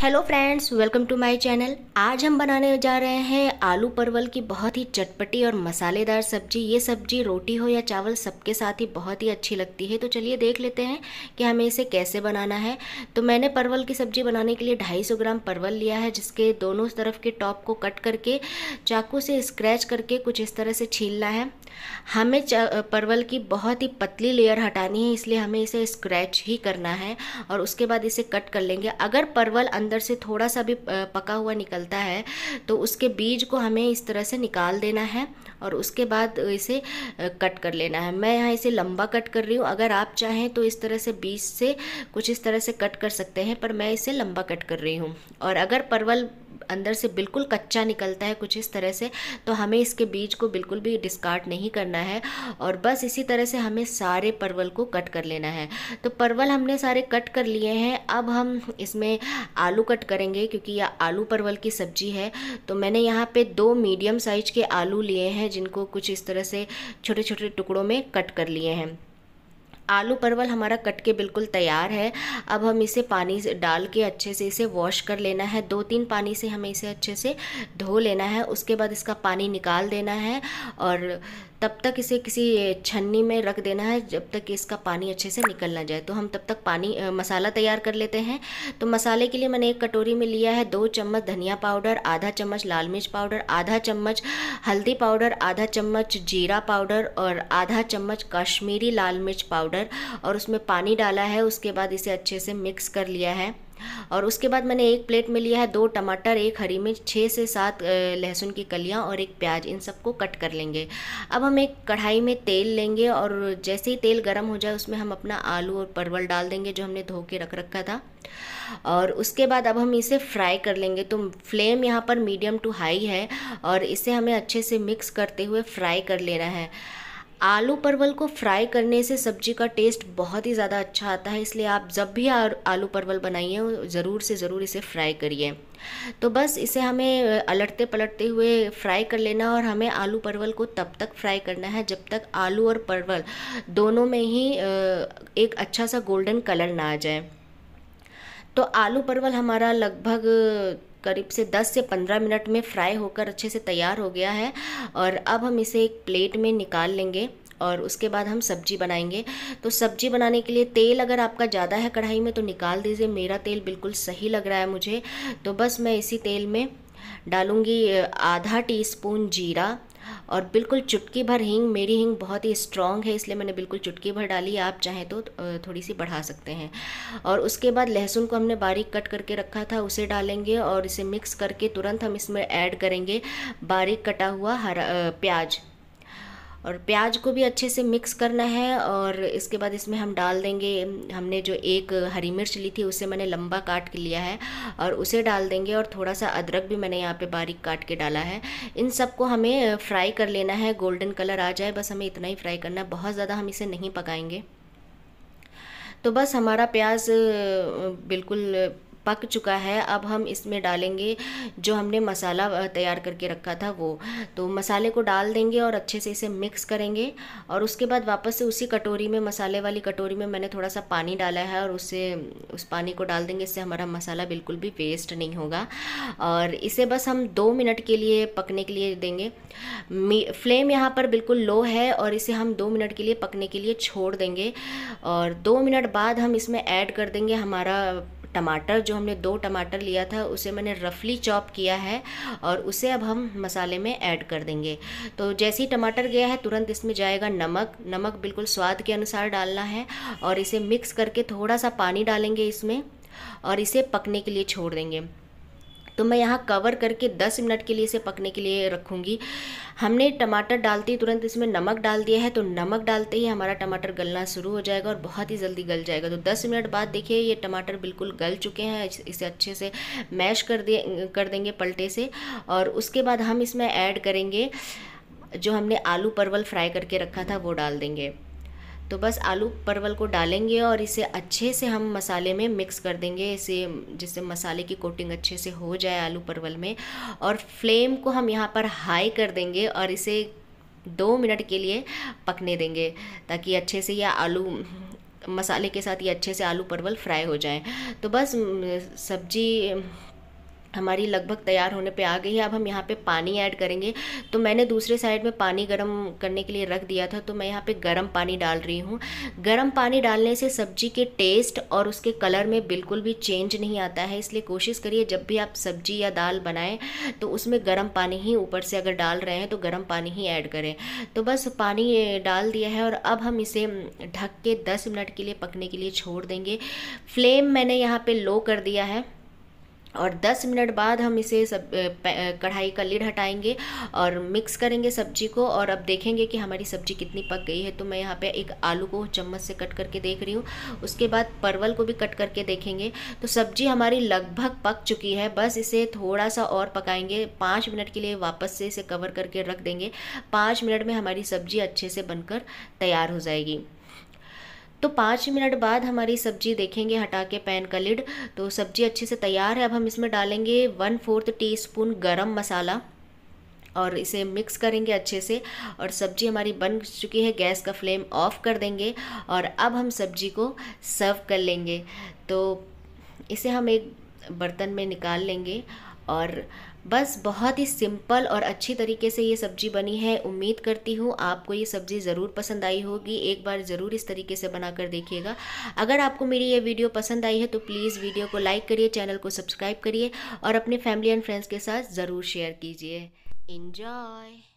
hello friends welcome to my channel आज हम बनाने जा रहे हैं आलू परवल की बहुत ही चटपटी और मसालेदार सब्जी ये सब्जी रोटी हो या चावल सबके साथ ही बहुत ही अच्छी लगती है तो चलिए देख लेते हैं कि हमें इसे कैसे बनाना है तो मैंने परवल की सब्जी बनाने के लिए 250 ग्राम परवल लिया है जिसके दोनों तरफ के टॉप को कट करके चाकू से स्क्रैच करके कुछ इस तरह से छीलना है हमें परवल की बहुत ही पतली लेयर हटानी है इसलिए हमें इसे स्क्रैच ही करना है और उसके बाद इसे कट कर लेंगे अगर परवल अंदर से थोड़ा सा भी पका हुआ निकलता है तो उसके बीज को हमें इस तरह से निकाल देना है और उसके बाद इसे कट कर लेना है मैं यहाँ इसे लंबा कट कर रही हूँ अगर आप चाहें तो इस तरह से बीज से कुछ इस तरह से कट कर सकते हैं पर मैं इसे लंबा कट कर रही हूँ और अगर परवल अंदर से बिल्कुल कच्चा निकलता है कुछ इस तरह से तो हमें इसके बीज को बिल्कुल भी डिस्कार्ड नहीं करना है और बस इसी तरह से हमें सारे परवल को कट कर लेना है तो परवल हमने सारे कट कर लिए हैं अब हम इसमें आलू कट करेंगे क्योंकि यह आलू परवल की सब्जी है तो मैंने यहाँ पर दो मीडियम साइज के आलू लिए हैं जिनको कुछ इस तरह से छोटे छोटे टुकड़ों में कट कर लिए हैं आलू परवल हमारा कट के बिल्कुल तैयार है अब हम इसे पानी से डाल के अच्छे से इसे वॉश कर लेना है दो तीन पानी से हमें इसे अच्छे से धो लेना है उसके बाद इसका पानी निकाल देना है और तब तक इसे किसी छन्नी में रख देना है जब तक इसका पानी अच्छे से निकल ना जाए तो हम तब तक पानी मसाला तैयार कर लेते हैं तो मसाले के लिए मैंने एक कटोरी में लिया है दो चम्मच धनिया पाउडर आधा चम्मच लाल मिर्च पाउडर आधा चम्मच हल्दी पाउडर आधा चम्मच जीरा पाउडर और आधा चम्मच कश्मीरी लाल मिर्च पाउडर और उसमें पानी डाला है उसके बाद इसे अच्छे से मिक्स कर लिया है और उसके बाद मैंने एक प्लेट में लिया है दो टमाटर एक हरी मिर्च छः से सात लहसुन की कलियाँ और एक प्याज इन सबको कट कर लेंगे अब हम एक कढ़ाई में तेल लेंगे और जैसे ही तेल गर्म हो जाए उसमें हम अपना आलू और परवल डाल देंगे जो हमने धो के रख रखा था और उसके बाद अब हम इसे फ्राई कर लेंगे तो फ्लेम यहाँ पर मीडियम टू हाई है और इसे हमें अच्छे से मिक्स करते हुए फ्राई कर लेना है आलू परवल को फ्राई करने से सब्जी का टेस्ट बहुत ही ज़्यादा अच्छा आता है इसलिए आप जब भी आलू परवल बनाइए ज़रूर से ज़रूर इसे फ्राई करिए तो बस इसे हमें अलटते पलटते हुए फ्राई कर लेना और हमें आलू परवल को तब तक फ्राई करना है जब तक आलू और परवल दोनों में ही एक अच्छा सा गोल्डन कलर ना आ जाए तो आलू परवल हमारा लगभग करीब से 10 से 15 मिनट में फ्राई होकर अच्छे से तैयार हो गया है और अब हम इसे एक प्लेट में निकाल लेंगे और उसके बाद हम सब्जी बनाएंगे तो सब्जी बनाने के लिए तेल अगर आपका ज़्यादा है कढ़ाई में तो निकाल दीजिए मेरा तेल बिल्कुल सही लग रहा है मुझे तो बस मैं इसी तेल में डालूँगी आधा टीस्पून जीरा और बिल्कुल चुटकी भर हींग मेरी हींग बहुत ही स्ट्रॉन्ग है इसलिए मैंने बिल्कुल चुटकी भर डाली आप चाहें तो थोड़ी सी बढ़ा सकते हैं और उसके बाद लहसुन को हमने बारीक कट करके रखा था उसे डालेंगे और इसे मिक्स करके तुरंत हम इसमें ऐड करेंगे बारीक कटा हुआ हरा प्याज और प्याज को भी अच्छे से मिक्स करना है और इसके बाद इसमें हम डाल देंगे हमने जो एक हरी मिर्च ली थी उसे मैंने लंबा काट के लिया है और उसे डाल देंगे और थोड़ा सा अदरक भी मैंने यहाँ पे बारीक काट के डाला है इन सबको हमें फ्राई कर लेना है गोल्डन कलर आ जाए बस हमें इतना ही फ्राई करना है बहुत ज़्यादा हम इसे नहीं पकाएंगे तो बस हमारा प्याज बिल्कुल पक चुका है अब हम इसमें डालेंगे जो हमने मसाला तैयार करके रखा था वो तो मसाले को डाल देंगे और अच्छे से इसे मिक्स करेंगे और उसके बाद वापस से उसी कटोरी में मसाले वाली कटोरी में मैंने थोड़ा सा पानी डाला है और उससे उस पानी को डाल देंगे इससे हमारा मसाला बिल्कुल भी वेस्ट नहीं होगा और इसे बस हम दो मिनट के लिए पकने के लिए देंगे फ्लेम यहाँ पर बिल्कुल लो है और इसे हम दो मिनट के लिए पकने के लिए छोड़ देंगे और दो मिनट बाद हम इसमें ऐड कर देंगे हमारा टमाटर जो हमने दो टमाटर लिया था उसे मैंने रफली चॉप किया है और उसे अब हम मसाले में ऐड कर देंगे तो जैसे ही टमाटर गया है तुरंत इसमें जाएगा नमक नमक बिल्कुल स्वाद के अनुसार डालना है और इसे मिक्स करके थोड़ा सा पानी डालेंगे इसमें और इसे पकने के लिए छोड़ देंगे तो मैं यहाँ कवर करके 10 मिनट के लिए इसे पकने के लिए रखूँगी हमने टमाटर डालते ही तुरंत इसमें नमक डाल दिया है तो नमक डालते ही हमारा टमाटर गलना शुरू हो जाएगा और बहुत ही जल्दी गल जाएगा तो 10 मिनट बाद देखिए ये टमाटर बिल्कुल गल चुके हैं इसे अच्छे से मैश कर दे कर देंगे पलटे से और उसके बाद हम इसमें ऐड करेंगे जो हमने आलू परवल फ्राई करके रखा था वो डाल देंगे तो बस आलू परवल को डालेंगे और इसे अच्छे से हम मसाले में मिक्स कर देंगे इसे जिससे मसाले की कोटिंग अच्छे से हो जाए आलू परवल में और फ्लेम को हम यहाँ पर हाई कर देंगे और इसे दो मिनट के लिए पकने देंगे ताकि अच्छे से यह आलू मसाले के साथ ये अच्छे से आलू परवल फ्राई हो जाए तो बस सब्जी हमारी लगभग तैयार होने पे आ गई है अब हम यहाँ पे पानी ऐड करेंगे तो मैंने दूसरे साइड में पानी गर्म करने के लिए रख दिया था तो मैं यहाँ पे गर्म पानी डाल रही हूँ गर्म पानी डालने से सब्जी के टेस्ट और उसके कलर में बिल्कुल भी चेंज नहीं आता है इसलिए कोशिश करिए जब भी आप सब्जी या दाल बनाएं तो उसमें गर्म पानी ही ऊपर से अगर डाल रहे हैं तो गर्म पानी ही ऐड करें तो बस पानी डाल दिया है और अब हम इसे ढक के दस मिनट के लिए पकने के लिए छोड़ देंगे फ्लेम मैंने यहाँ पर लो कर दिया है और 10 मिनट बाद हम इसे सब कढ़ाई का लिड हटाएंगे और मिक्स करेंगे सब्जी को और अब देखेंगे कि हमारी सब्जी कितनी पक गई है तो मैं यहाँ पे एक आलू को चम्मच से कट करके देख रही हूँ उसके बाद परवल को भी कट करके देखेंगे तो सब्जी हमारी लगभग पक चुकी है बस इसे थोड़ा सा और पकाएंगे पाँच मिनट के लिए वापस से इसे कवर करके रख देंगे पाँच मिनट में हमारी सब्जी अच्छे से बनकर तैयार हो जाएगी तो पाँच मिनट बाद हमारी सब्जी देखेंगे हटा के पैन का लिड तो सब्जी अच्छे से तैयार है अब हम इसमें डालेंगे वन फोर्थ टी स्पून गर्म मसाला और इसे मिक्स करेंगे अच्छे से और सब्जी हमारी बन चुकी है गैस का फ्लेम ऑफ कर देंगे और अब हम सब्जी को सर्व कर लेंगे तो इसे हम एक बर्तन में निकाल लेंगे और बस बहुत ही सिंपल और अच्छी तरीके से ये सब्जी बनी है उम्मीद करती हूँ आपको ये सब्ज़ी ज़रूर पसंद आई होगी एक बार ज़रूर इस तरीके से बनाकर देखिएगा अगर आपको मेरी ये वीडियो पसंद आई है तो प्लीज़ वीडियो को लाइक करिए चैनल को सब्सक्राइब करिए और अपने फैमिली एंड फ्रेंड्स के साथ ज़रूर शेयर कीजिए इन्जॉय